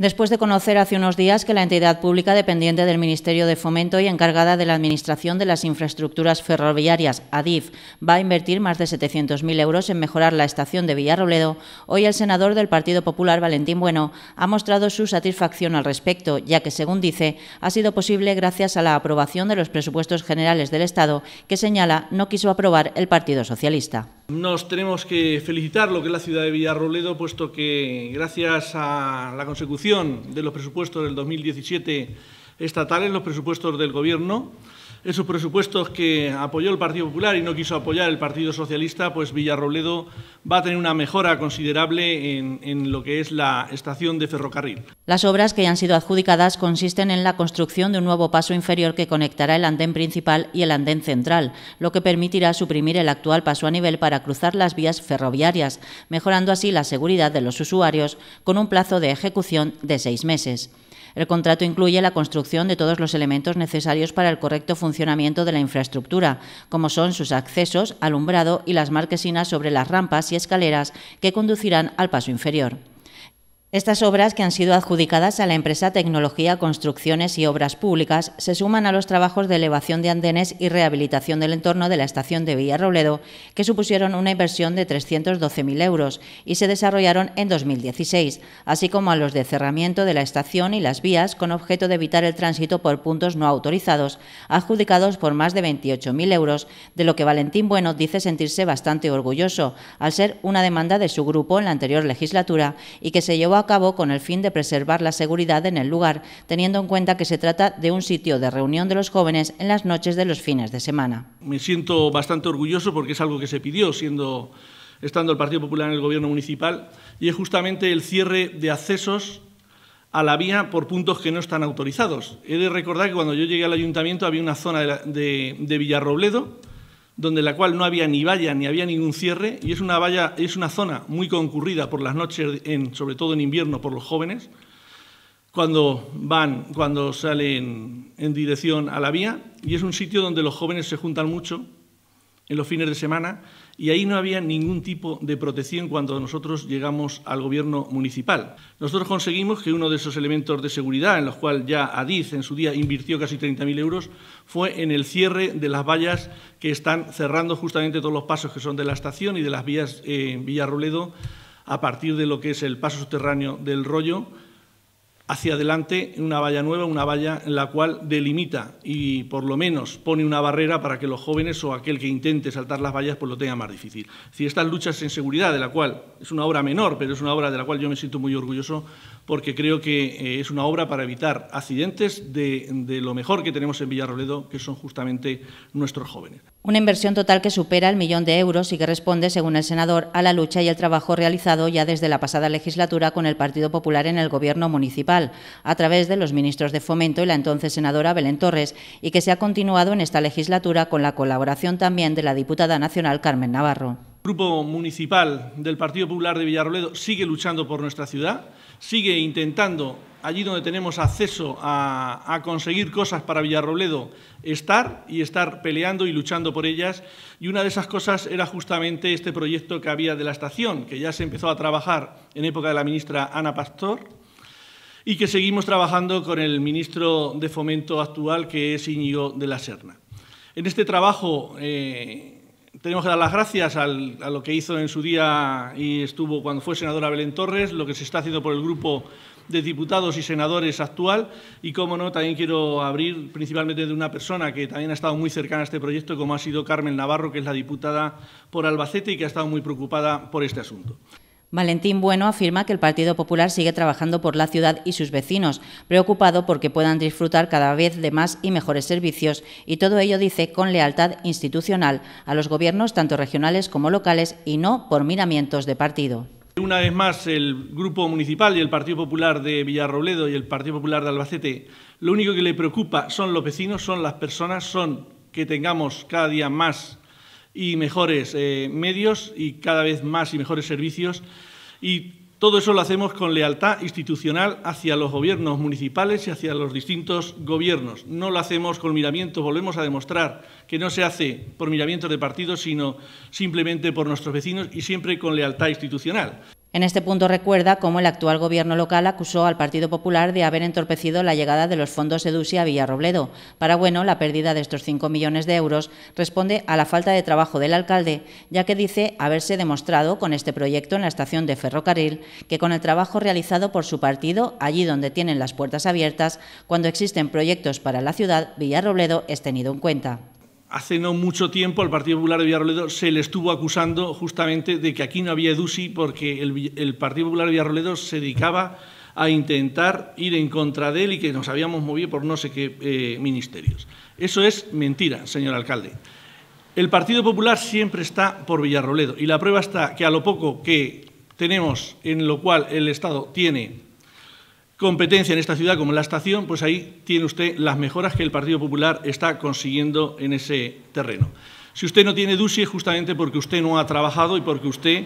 después de conocer hace unos días que la entidad pública dependiente del Ministerio de Fomento y encargada de la Administración de las Infraestructuras Ferroviarias, ADIF, va a invertir más de 700.000 euros en mejorar la estación de Villarrobledo, hoy el senador del Partido Popular, Valentín Bueno, ha mostrado su satisfacción al respecto, ya que, según dice, ha sido posible gracias a la aprobación de los presupuestos generales del Estado, que señala no quiso aprobar el Partido Socialista. Nos tenemos que felicitar lo que es la ciudad de Villarrobledo, puesto que gracias a la consecución de los presupuestos del 2017 estatales, los presupuestos del Gobierno, esos presupuestos que apoyó el Partido Popular y no quiso apoyar el Partido Socialista, pues Villarrobledo va a tener una mejora considerable en, en, lo que es la estación de ferrocarril. Las obras que ya han sido adjudicadas consisten en la construcción de un nuevo paso inferior que conectará el andén principal y el andén central, lo que permitirá suprimir el actual paso a nivel para cruzar las vías ferroviarias, mejorando así la seguridad de los usuarios con un plazo de ejecución de seis meses. El contrato incluye la construcción de todos los elementos necesarios para el correcto funcionamiento de la infraestructura, como son sus accesos, alumbrado y las marquesinas sobre las rampas y escaleras que conducirán al paso inferior. Estas obras, que han sido adjudicadas a la empresa Tecnología, Construcciones y Obras Públicas, se suman a los trabajos de elevación de andenes y rehabilitación del entorno de la estación de Villarrobledo, que supusieron una inversión de 312.000 euros y se desarrollaron en 2016, así como a los de cerramiento de la estación y las vías con objeto de evitar el tránsito por puntos no autorizados, adjudicados por más de 28.000 euros, de lo que Valentín Bueno dice sentirse bastante orgulloso, al ser una demanda de su grupo en la anterior legislatura y que se llevó a a cabo con el fin de preservar la seguridad en el lugar, teniendo en cuenta que se trata de un sitio de reunión de los jóvenes en las noches de los fines de semana. Me siento bastante orgulloso porque es algo que se pidió siendo estando el Partido Popular en el gobierno municipal y es justamente el cierre de accesos a la vía por puntos que no están autorizados. He de recordar que cuando yo llegué al ayuntamiento había una zona de, de Villarrobledo donde la cual no había ni valla ni había ningún cierre y es una valla es una zona muy concurrida por las noches en, sobre todo en invierno por los jóvenes cuando van cuando salen en dirección a la vía y es un sitio donde los jóvenes se juntan mucho en los fines de semana y ahí no había ningún tipo de protección cuando nosotros llegamos al gobierno municipal. Nosotros conseguimos que uno de esos elementos de seguridad, en los cuales ya Adiz en su día invirtió casi 30.000 euros, fue en el cierre de las vallas que están cerrando justamente todos los pasos que son de la estación y de las vías en eh, Villarroledo a partir de lo que es el paso subterráneo del Rollo hacia adelante una valla nueva, una valla en la cual delimita y por lo menos pone una barrera para que los jóvenes o aquel que intente saltar las vallas pues lo tenga más difícil. Si estas luchas en seguridad, de la cual es una obra menor, pero es una obra de la cual yo me siento muy orgulloso porque creo que eh, es una obra para evitar accidentes de, lo mejor que tenemos en Villarroledo, que son justamente nuestros jóvenes. Una inversión total que supera el millón de euros y que responde, según el senador, a la lucha y el trabajo realizado ya desde la pasada legislatura con el Partido Popular en el Gobierno municipal a través de los ministros de Fomento y la entonces senadora Belén Torres y que se ha continuado en esta legislatura con la colaboración también de la diputada nacional Carmen Navarro. El Grupo Municipal del Partido Popular de Villarroledo sigue luchando por nuestra ciudad, sigue intentando, allí donde tenemos acceso a, a conseguir cosas para Villarrobledo, estar y estar peleando y luchando por ellas. Y una de esas cosas era justamente este proyecto que había de la estación, que ya se empezó a trabajar en época de la ministra Ana Pastor, y que seguimos trabajando con el ministro de Fomento actual, que es Íñigo de la Serna. En este trabajo eh, tenemos que dar las gracias a lo que hizo en su día y estuvo cuando fue senadora Belén Torres, lo que se está haciendo por el grupo de diputados y senadores actual y, como no, también quiero abrir principalmente de una persona que también ha estado muy cercana a este proyecto, como ha sido Carmen Navarro, que es la diputada por Albacete y que ha estado muy preocupada por este asunto. Valentín Bueno afirma que el Partido Popular sigue trabajando por la ciudad y sus vecinos, preocupado porque puedan disfrutar cada vez de más y mejores servicios, y todo ello dice con lealtad institucional a los gobiernos tanto regionales como locales y no por miramientos de partido. Una vez más, el Grupo Municipal y el Partido Popular de Villarrobledo y el Partido Popular de Albacete, lo único que le preocupa son los vecinos, son las personas, son que tengamos cada día más y mejores eh, medios y cada vez más y mejores servicios. Y todo eso lo hacemos con lealtad institucional hacia los gobiernos municipales y hacia los distintos gobiernos. No lo hacemos con miramientos, volvemos a demostrar que no se hace por miramientos de partidos, sino simplemente por nuestros vecinos y siempre con lealtad institucional. En este punto recuerda cómo el actual gobierno local acusó al Partido Popular de haber entorpecido la llegada de los fondos EDUSI a Villarrobledo. Para Bueno, la pérdida de estos 5 millones de euros responde a la falta de trabajo del alcalde, ya que dice haberse demostrado con este proyecto en la estación de ferrocarril que con el trabajo realizado por su partido, allí donde tienen las puertas abiertas, cuando existen proyectos para la ciudad, Villarrobledo es tenido en cuenta hace no mucho tiempo al Partido Popular de Villarroledo se le estuvo acusando justamente de que aquí no había EDUSI porque el, Partido Popular de Villarroledo se dedicaba a intentar ir en contra de él y que nos habíamos movido por no sé qué eh, ministerios. Eso es mentira, señor alcalde. El Partido Popular siempre está por Villarroledo y la prueba está que a lo poco que tenemos en lo cual el Estado tiene competencia en esta ciudad como en la estación, pues ahí tiene usted las mejoras que el Partido Popular está consiguiendo en ese terreno. Si usted no tiene DUSI es justamente porque usted no ha trabajado y porque usted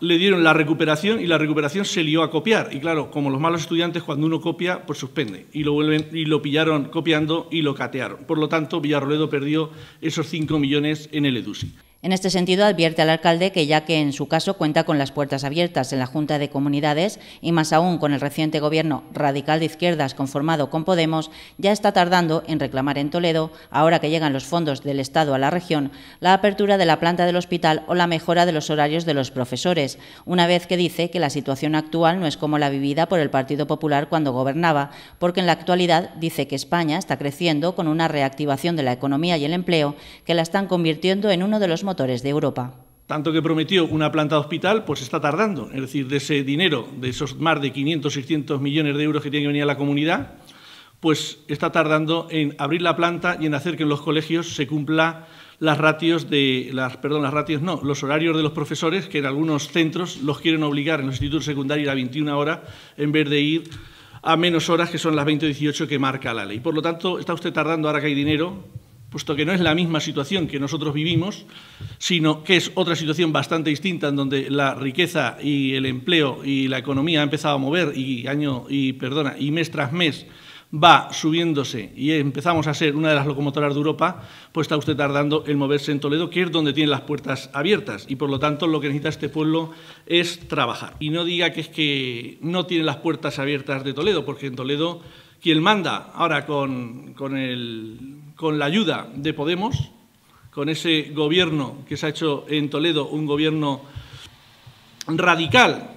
le dieron la recuperación y la recuperación se lió a copiar. Y claro, como los malos estudiantes, cuando uno copia, pues suspende. Y lo, y lo pillaron copiando y lo catearon. Por lo tanto, Villarroledo perdió esos 5 millones en el EDUSI. En este sentido, advierte al alcalde que ya que en su caso cuenta con las puertas abiertas en la Junta de Comunidades y más aún con el reciente gobierno radical de izquierdas conformado con Podemos, ya está tardando en reclamar en Toledo, ahora que llegan los fondos del Estado a la región, la apertura de la planta del hospital o la mejora de los horarios de los profesores, una vez que dice que la situación actual no es como la vivida por el Partido Popular cuando gobernaba, porque en la actualidad dice que España está creciendo con una reactivación de la economía y el empleo que la están convirtiendo en uno de los de Europa. Tanto que prometió una planta hospital, pues está tardando. Es decir, de ese dinero, de esos más de 500, 600 millones de euros que tiene que venir a la comunidad, pues está tardando en abrir la planta y en hacer que en los colegios se cumpla las ratios de las perdón, las ratios no, los horarios de los profesores que en algunos centros los quieren obligar en los institutos secundarios a 21 horas en vez de ir a menos horas que son las 20 o 18 que marca la ley. Por lo tanto, está usted tardando ahora que hay dinero puesto que no es la misma situación que nosotros vivimos, sino que es otra situación bastante distinta en donde la riqueza y el empleo y la economía ha empezado a mover y año y perdona, y mes tras mes va subiéndose y empezamos a ser una de las locomotoras de Europa, pues está usted tardando en moverse en Toledo, que es donde tiene las puertas abiertas. Y por lo tanto lo que necesita este pueblo es trabajar. Y no diga que es que no tiene las puertas abiertas de Toledo, porque en Toledo quien manda ahora con, con el con la ayuda de Podemos, con ese gobierno que se ha hecho en Toledo, un gobierno radical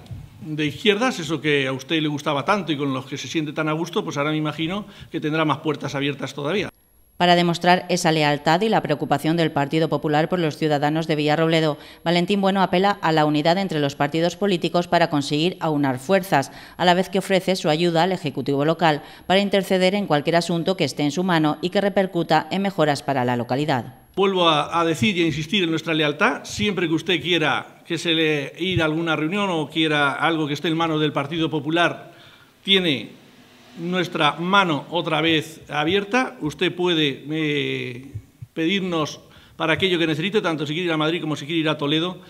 de izquierdas, eso que a usted le gustaba tanto y con los que se siente tan a gusto, pues ahora me imagino que tendrá más puertas abiertas todavía. Para demostrar esa lealtad y la preocupación del Partido Popular por los ciudadanos de Villarrobledo, Valentín Bueno apela a la unidad entre los partidos políticos para conseguir aunar fuerzas, a la vez que ofrece su ayuda al Ejecutivo local para interceder en cualquier asunto que esté en su mano y que repercuta en mejoras para la localidad. Vuelvo a, decir y a insistir en nuestra lealtad. Siempre que usted quiera que se le ir a alguna reunión o quiera algo que esté en manos del Partido Popular, tiene nuestra mano otra vez abierta. Usted puede eh, pedirnos para aquello que necesite, tanto si quiere ir a Madrid como si quiere ir a Toledo.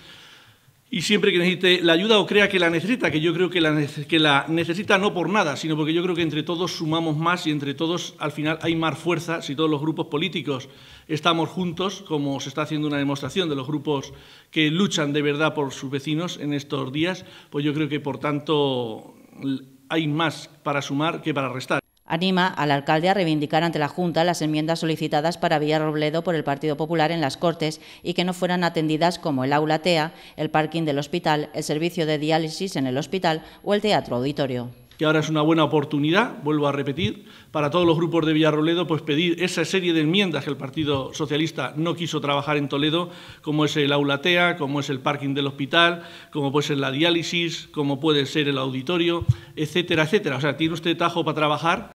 Y siempre que necesite la ayuda o crea que la necesita, que yo creo que la, que la necesita no por nada, sino porque yo creo que entre todos sumamos más y entre todos al final hay más fuerza si todos los grupos políticos estamos juntos, como se está haciendo una demostración de los grupos que luchan de verdad por sus vecinos en estos días, pues yo creo que por tanto hay más para sumar que para restar. Anima al alcalde a reivindicar ante la Junta las enmiendas solicitadas para Villarrobledo por el Partido Popular en las Cortes y que no fueran atendidas como el aula TEA, el parking del hospital, el servicio de diálisis en el hospital o el teatro auditorio que ahora es una buena oportunidad, vuelvo a repetir, para todos los grupos de Villarroledo, pues pedir esa serie de enmiendas que el Partido Socialista no quiso trabajar en Toledo, como es el aulatea, como es el parking del hospital, como puede ser la diálisis, como puede ser el auditorio, etcétera, etcétera. O sea, tiene usted tajo para trabajar